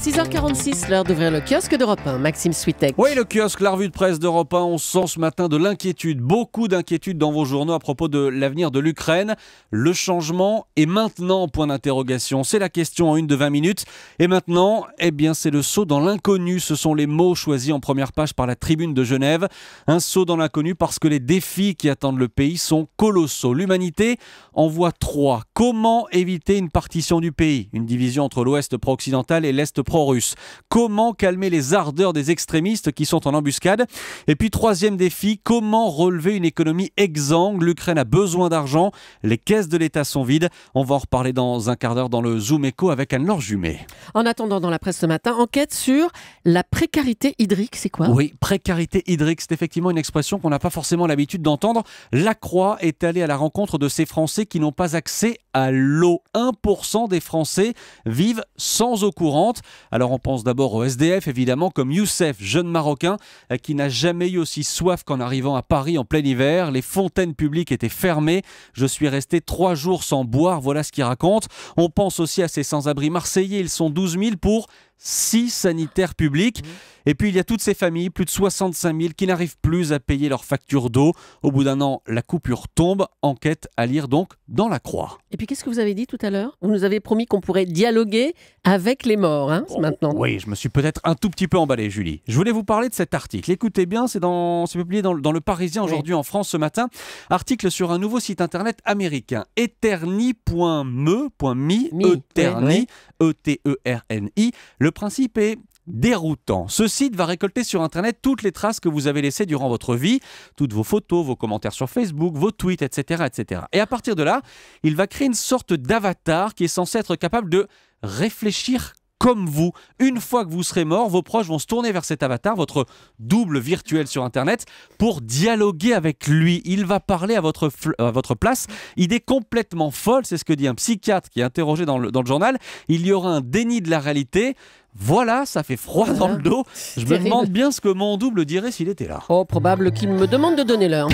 6h46, l'heure d'ouvrir le kiosque d'Europe 1. Maxime Switek. Oui, le kiosque, la revue de presse d'Europe 1. On sent ce matin de l'inquiétude, beaucoup d'inquiétude dans vos journaux à propos de l'avenir de l'Ukraine. Le changement est maintenant, point d'interrogation. C'est la question en une de 20 minutes. Et maintenant, eh bien, c'est le saut dans l'inconnu. Ce sont les mots choisis en première page par la tribune de Genève. Un saut dans l'inconnu parce que les défis qui attendent le pays sont colossaux. L'humanité en voit trois. Comment éviter une partition du pays Une division entre l'Ouest pro-occidental et l'Est pro Comment calmer les ardeurs des extrémistes qui sont en embuscade Et puis troisième défi, comment relever une économie exsangue L'Ukraine a besoin d'argent, les caisses de l'État sont vides. On va en reparler dans un quart d'heure dans le Zoom Echo avec Anne-Laure Jumet. En attendant, dans la presse ce matin, enquête sur la précarité hydrique, c'est quoi Oui, précarité hydrique, c'est effectivement une expression qu'on n'a pas forcément l'habitude d'entendre. La Croix est allée à la rencontre de ces Français qui n'ont pas accès à l'eau. 1% des Français vivent sans eau courante. Alors on pense d'abord au SDF, évidemment, comme Youssef, jeune Marocain, euh, qui n'a jamais eu aussi soif qu'en arrivant à Paris en plein hiver. Les fontaines publiques étaient fermées. Je suis resté trois jours sans boire, voilà ce qu'il raconte. On pense aussi à ces sans-abri marseillais, ils sont 12 000 pour six sanitaires publics. Mhm. Et puis il y a toutes ces familles, plus de 65 000, qui n'arrivent plus à payer leur facture d'eau. Au bout d'un an, la coupure tombe. Enquête à lire donc dans la croix. Et puis qu'est-ce que vous avez dit tout à l'heure Vous nous avez promis qu'on pourrait dialoguer avec les morts, hein, oh, maintenant. Oui, je me suis peut-être un tout petit peu emballé, Julie. Je voulais vous parler de cet article. Écoutez bien, c'est dans... publié dans, dans, Le Parisien aujourd'hui en France ce matin. Article sur un nouveau site internet américain, eterni.me.me, eterni, E-T-E-R-N-I. le le principe est déroutant. Ce site va récolter sur Internet toutes les traces que vous avez laissées durant votre vie, toutes vos photos, vos commentaires sur Facebook, vos tweets, etc. etc. Et à partir de là, il va créer une sorte d'avatar qui est censé être capable de réfléchir comme vous. Une fois que vous serez mort, vos proches vont se tourner vers cet avatar, votre double virtuel sur Internet, pour dialoguer avec lui. Il va parler à votre, à votre place. Idée complètement folle, c'est ce que dit un psychiatre qui est interrogé le, dans le journal. Il y aura un déni de la réalité voilà, ça fait froid dans le dos. Je me demande bien ce que mon double dirait s'il était là. Oh, probable qu'il me demande de donner l'heure.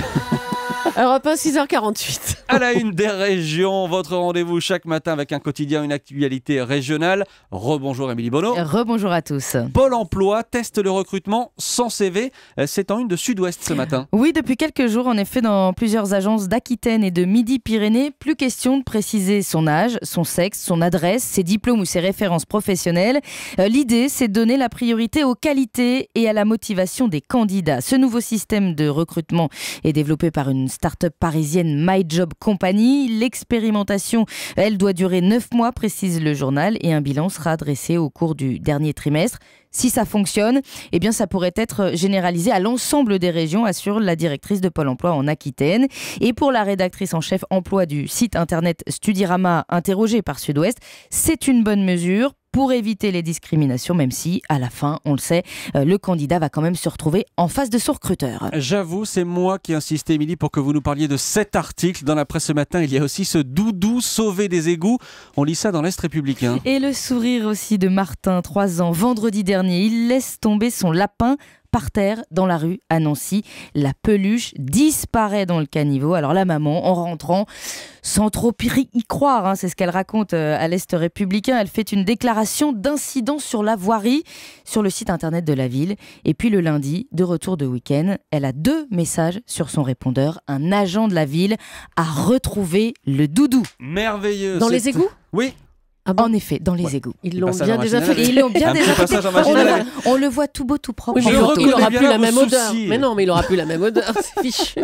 Europe pas 6h48. À la une des régions, votre rendez-vous chaque matin avec un quotidien, une actualité régionale. Rebonjour Émilie Bono. Rebonjour à tous. Pôle emploi teste le recrutement sans CV. Euh, c'est en une de Sud-Ouest ce matin. Oui, depuis quelques jours, en effet, dans plusieurs agences d'Aquitaine et de Midi-Pyrénées, plus question de préciser son âge, son sexe, son adresse, ses diplômes ou ses références professionnelles. Euh, l'idée, c'est de donner la priorité aux qualités et à la motivation des candidats. Ce nouveau système de recrutement est développé par une start-up parisienne MyJob compagnie. L'expérimentation, elle doit durer 9 mois, précise le journal, et un bilan sera dressé au cours du dernier trimestre. Si ça fonctionne, eh bien ça pourrait être généralisé à l'ensemble des régions, assure la directrice de Pôle emploi en Aquitaine. Et pour la rédactrice en chef emploi du site internet Studirama, interrogée par Sud-Ouest, c'est une bonne mesure pour éviter les discriminations, même si, à la fin, on le sait, euh, le candidat va quand même se retrouver en face de son recruteur. J'avoue, c'est moi qui insistais, Émilie, pour que vous nous parliez de cet article. Dans la presse ce matin, il y a aussi ce doudou sauvé des égouts. On lit ça dans l'Est républicain. Et le sourire aussi de Martin, 3 ans, vendredi dernier. Il laisse tomber son lapin par terre dans la rue à Nancy. La peluche disparaît dans le caniveau. Alors la maman, en rentrant, sans trop y croire, hein, c'est ce qu'elle raconte euh, à l'Est républicain, elle fait une déclaration d'incident sur la voirie sur le site internet de la ville. Et puis le lundi, de retour de week-end, elle a deux messages sur son répondeur. Un agent de la ville a retrouvé le doudou. Merveilleux. Dans les égouts Oui. Ah en effet, dans les égouts. Ils l'ont bien déjà fait. On, le voit tout beau, tout propre. il n'aura plus la même odeur. Mais non, mais il n'aura plus la même odeur. C'est fichu.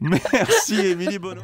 Merci, Émilie Bono.